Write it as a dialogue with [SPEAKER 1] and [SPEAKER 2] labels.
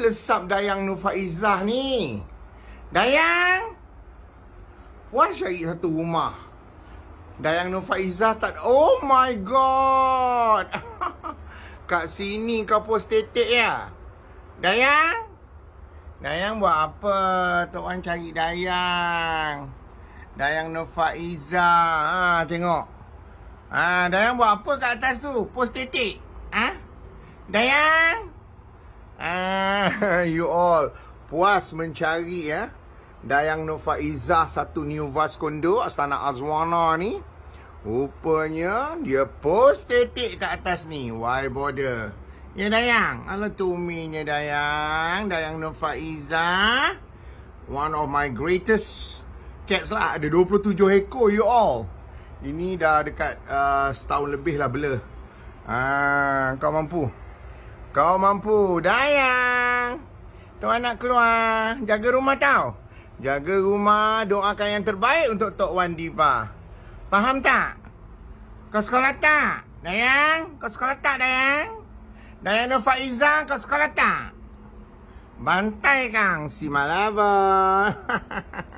[SPEAKER 1] lesap Dayang Nufaizah ni? Dayang! Puan cari satu rumah. Dayang Nufaizah tak... Oh my God! Kat sini kau pun statik ya? Dayang! Dayang buat apa? Tok Wan cari Dayang. Dayang Nufaizah. Ha, tengok. Ha, Dayang buat apa kat atas tu? Post titik. Ha? Dayang! Ah. Ha. you all puas mencari ya. Dayang Nova Izzah satu new vas condo Astana Azwana ni. Rupanya dia post titik kat atas ni. Why border. Ya Dayang. Alah tuminya Dayang. Dayang Nova Izzah. One of my greatest cats lah. Ada 27 ekor you all. Ini dah dekat uh, setahun lebih lah bela. Ah, Kau mampu. Kau mampu Dayang Tok Wan nak keluar Jaga rumah tau Jaga rumah Doakan yang terbaik Untuk Tok Wan Diva Faham tak? Kau sekolah tak? Dayang Kau sekolah tak Dayang? Dayang Nova Iza Kau sekolah tak? Bantai kang Si Malabar